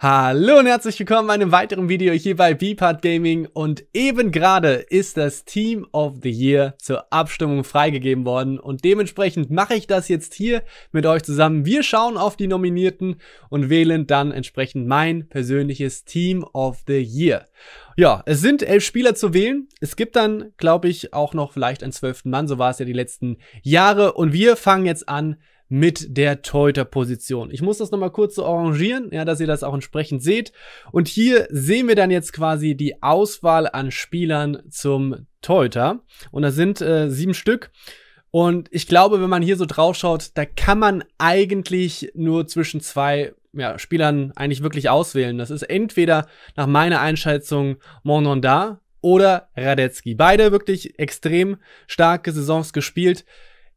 Hallo und herzlich willkommen bei einem weiteren Video hier bei Bpart Gaming und eben gerade ist das Team of the Year zur Abstimmung freigegeben worden und dementsprechend mache ich das jetzt hier mit euch zusammen. Wir schauen auf die Nominierten und wählen dann entsprechend mein persönliches Team of the Year. Ja, es sind elf Spieler zu wählen. Es gibt dann, glaube ich, auch noch vielleicht einen zwölften Mann, so war es ja die letzten Jahre und wir fangen jetzt an mit der Teuter-Position. Ich muss das nochmal kurz so arrangieren, ja, dass ihr das auch entsprechend seht. Und hier sehen wir dann jetzt quasi die Auswahl an Spielern zum Teuter. Und da sind äh, sieben Stück. Und ich glaube, wenn man hier so drauf schaut, da kann man eigentlich nur zwischen zwei ja, Spielern eigentlich wirklich auswählen. Das ist entweder nach meiner Einschätzung Mononda oder Radetzky. Beide wirklich extrem starke Saisons gespielt.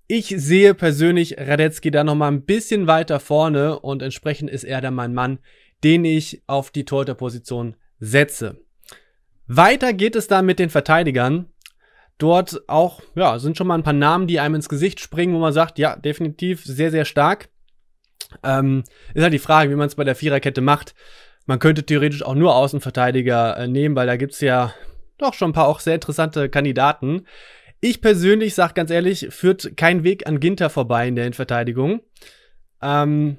Ich sehe persönlich Radetzky da nochmal ein bisschen weiter vorne und entsprechend ist er dann mein Mann, den ich auf die Torhüterposition setze. Weiter geht es dann mit den Verteidigern. Dort auch, ja, sind schon mal ein paar Namen, die einem ins Gesicht springen, wo man sagt, ja, definitiv sehr, sehr stark. Ähm, ist halt die Frage, wie man es bei der Viererkette macht. Man könnte theoretisch auch nur Außenverteidiger äh, nehmen, weil da gibt es ja doch schon ein paar auch sehr interessante Kandidaten. Ich persönlich sage ganz ehrlich, führt kein Weg an Ginter vorbei in der Innenverteidigung. Ähm,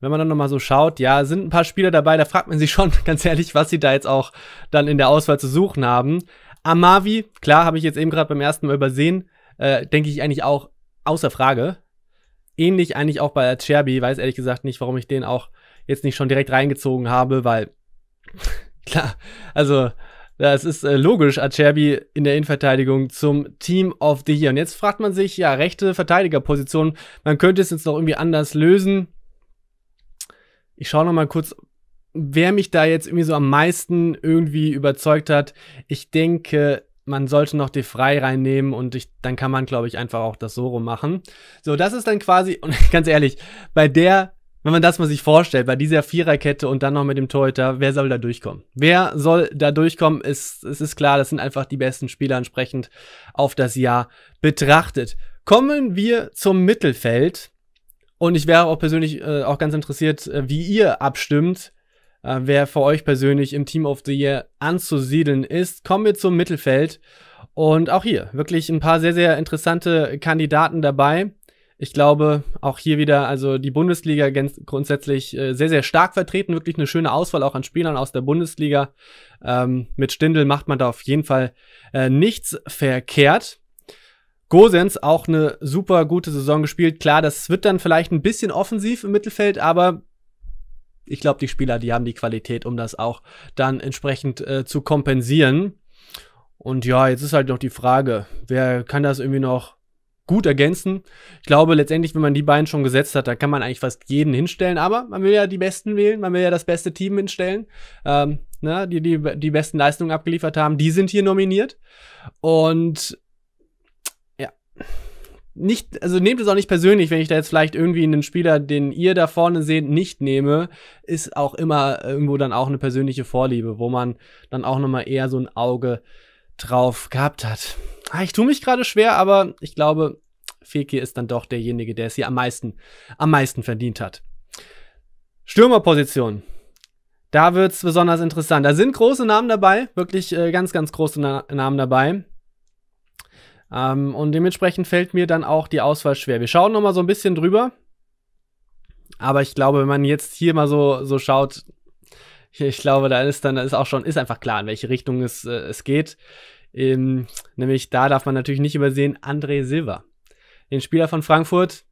wenn man dann nochmal so schaut, ja, sind ein paar Spieler dabei, da fragt man sich schon ganz ehrlich, was sie da jetzt auch dann in der Auswahl zu suchen haben. Amavi, klar, habe ich jetzt eben gerade beim ersten Mal übersehen, äh, denke ich eigentlich auch außer Frage. Ähnlich eigentlich auch bei Cherby, weiß ehrlich gesagt nicht, warum ich den auch jetzt nicht schon direkt reingezogen habe, weil klar, also ja, es ist äh, logisch, Acerbi in der Innenverteidigung zum Team of the Year. Und jetzt fragt man sich, ja, rechte Verteidigerposition, man könnte es jetzt noch irgendwie anders lösen. Ich schaue noch mal kurz, wer mich da jetzt irgendwie so am meisten irgendwie überzeugt hat. Ich denke, man sollte noch die frei reinnehmen und ich, dann kann man, glaube ich, einfach auch das so rum machen. So, das ist dann quasi, und ganz ehrlich, bei der wenn man das mal sich vorstellt, bei dieser Viererkette und dann noch mit dem Torhüter, wer soll da durchkommen? Wer soll da durchkommen? Ist, es ist klar, das sind einfach die besten Spieler entsprechend auf das Jahr betrachtet. Kommen wir zum Mittelfeld. Und ich wäre auch persönlich äh, auch ganz interessiert, äh, wie ihr abstimmt, äh, wer für euch persönlich im Team of the Year anzusiedeln ist. Kommen wir zum Mittelfeld. Und auch hier wirklich ein paar sehr, sehr interessante Kandidaten dabei. Ich glaube, auch hier wieder, also die Bundesliga grundsätzlich äh, sehr, sehr stark vertreten. Wirklich eine schöne Auswahl auch an Spielern aus der Bundesliga. Ähm, mit Stindel macht man da auf jeden Fall äh, nichts verkehrt. Gosens auch eine super gute Saison gespielt. Klar, das wird dann vielleicht ein bisschen offensiv im Mittelfeld, aber ich glaube, die Spieler, die haben die Qualität, um das auch dann entsprechend äh, zu kompensieren. Und ja, jetzt ist halt noch die Frage, wer kann das irgendwie noch gut ergänzen. Ich glaube, letztendlich, wenn man die beiden schon gesetzt hat, da kann man eigentlich fast jeden hinstellen. Aber man will ja die Besten wählen, man will ja das beste Team hinstellen, ähm, ne, die, die die besten Leistungen abgeliefert haben. Die sind hier nominiert. Und ja. Nicht, also nehmt es auch nicht persönlich, wenn ich da jetzt vielleicht irgendwie einen Spieler, den ihr da vorne seht, nicht nehme, ist auch immer irgendwo dann auch eine persönliche Vorliebe, wo man dann auch nochmal eher so ein Auge äh, drauf gehabt hat. Ah, ich tue mich gerade schwer, aber ich glaube, Fekir ist dann doch derjenige, der es hier am meisten, am meisten verdient hat. Stürmerposition. Da wird es besonders interessant. Da sind große Namen dabei, wirklich äh, ganz, ganz große Na Namen dabei. Ähm, und dementsprechend fällt mir dann auch die Auswahl schwer. Wir schauen nochmal so ein bisschen drüber. Aber ich glaube, wenn man jetzt hier mal so, so schaut, ich, glaube, da ist dann ist auch schon, ist einfach klar, in welche Richtung es, äh, es geht. Ähm, nämlich da darf man natürlich nicht übersehen, André Silva. Den Spieler von Frankfurt,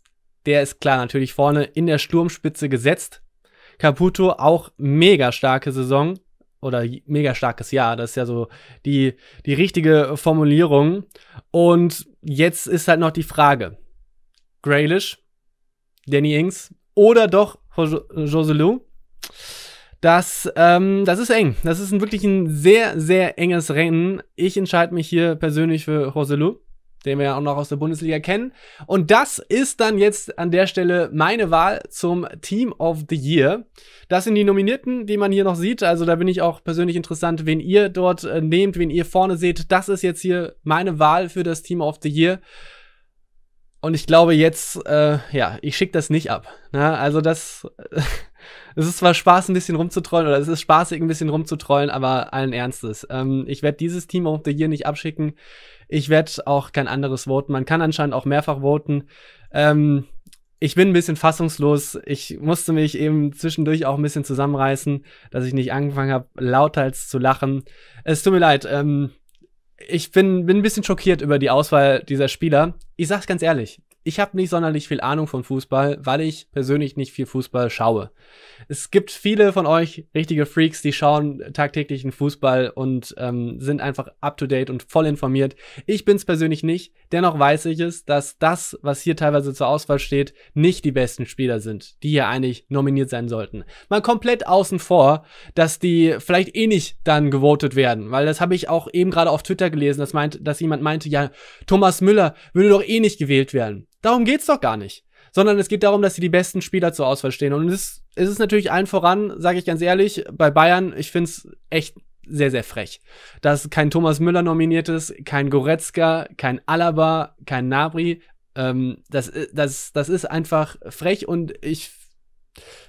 der ist klar natürlich vorne in der Sturmspitze gesetzt. Caputo auch mega starke Saison oder mega starkes Jahr. Das ist ja so die, die richtige Formulierung. Und jetzt ist halt noch die Frage: Graylish, Danny Ings oder doch Joselu? Jo das, ähm, das ist eng. Das ist ein, wirklich ein sehr, sehr enges Rennen. Ich entscheide mich hier persönlich für Roselu, den wir ja auch noch aus der Bundesliga kennen. Und das ist dann jetzt an der Stelle meine Wahl zum Team of the Year. Das sind die Nominierten, die man hier noch sieht. Also da bin ich auch persönlich interessant, wen ihr dort äh, nehmt, wen ihr vorne seht. Das ist jetzt hier meine Wahl für das Team of the Year. Und ich glaube jetzt, äh, ja, ich schicke das nicht ab. Na, ne? also das. es ist zwar Spaß, ein bisschen rumzutrollen, oder es ist spaßig, ein bisschen rumzutrollen, aber allen Ernstes. Ähm, ich werde dieses Team of the Year nicht abschicken. Ich werde auch kein anderes voten. Man kann anscheinend auch mehrfach voten. Ähm, ich bin ein bisschen fassungslos. Ich musste mich eben zwischendurch auch ein bisschen zusammenreißen, dass ich nicht angefangen habe, lauter als zu lachen. Es tut mir leid. Ähm, ich bin, bin ein bisschen schockiert über die Auswahl dieser Spieler. Ich sag's ganz ehrlich, ich habe nicht sonderlich viel Ahnung von Fußball, weil ich persönlich nicht viel Fußball schaue. Es gibt viele von euch, richtige Freaks, die schauen tagtäglich in Fußball und ähm, sind einfach up-to-date und voll informiert. Ich bin's persönlich nicht. Dennoch weiß ich es, dass das, was hier teilweise zur Auswahl steht, nicht die besten Spieler sind, die hier eigentlich nominiert sein sollten. Mal komplett außen vor, dass die vielleicht eh nicht dann gewotet werden, weil das habe ich auch eben gerade auf Twitter gelesen, dass, meint, dass jemand meinte, ja, Thomas Müller würde doch eh nicht gewählt werden. Darum geht's doch gar nicht. Sondern es geht darum, dass sie die besten Spieler zur Auswahl stehen. Und es, es ist natürlich allen voran, sage ich ganz ehrlich, bei Bayern, ich find's echt sehr, sehr frech. Dass kein Thomas Müller nominiert ist, kein Goretzka, kein Alaba, kein Nabri. Ähm, das, das, das ist einfach frech und ich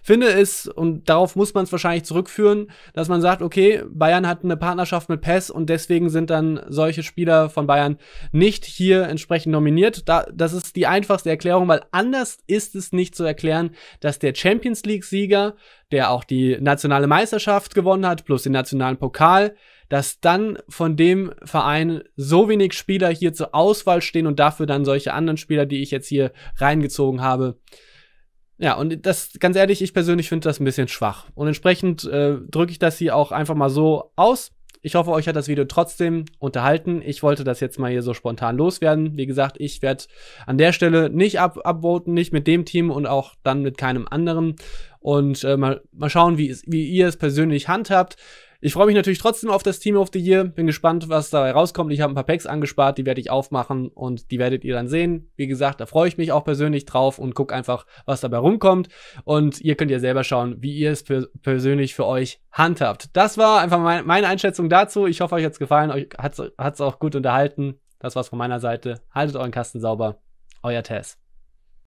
finde es, und darauf muss man es wahrscheinlich zurückführen, dass man sagt, okay, Bayern hat eine Partnerschaft mit PES und deswegen sind dann solche Spieler von Bayern nicht hier entsprechend nominiert. Da, das ist die einfachste Erklärung, weil anders ist es nicht zu erklären, dass der Champions League-Sieger, der auch die nationale Meisterschaft gewonnen hat, plus den nationalen Pokal, dass dann von dem Verein so wenig Spieler hier zur Auswahl stehen und dafür dann solche anderen Spieler, die ich jetzt hier reingezogen habe, ja, und das, ganz ehrlich, ich persönlich finde das ein bisschen schwach. Und entsprechend äh, drücke ich das hier auch einfach mal so aus. Ich hoffe, euch hat das Video trotzdem unterhalten. Ich wollte das jetzt mal hier so spontan loswerden. Wie gesagt, ich werde an der Stelle nicht abvoten, nicht mit dem Team und auch dann mit keinem anderen. Und äh, mal, mal schauen, wie, es, wie ihr es persönlich handhabt. Ich freue mich natürlich trotzdem auf das Team of the Year. Bin gespannt, was dabei rauskommt. Ich habe ein paar Packs angespart, die werde ich aufmachen und die werdet ihr dann sehen. Wie gesagt, da freue ich mich auch persönlich drauf und guck einfach, was dabei rumkommt. Und ihr könnt ja selber schauen, wie ihr es per persönlich für euch handhabt. Das war einfach mein, meine Einschätzung dazu. Ich hoffe, euch hat's gefallen. Euch hat's, hat's auch gut unterhalten. Das war's von meiner Seite. Haltet euren Kasten sauber. Euer Tess.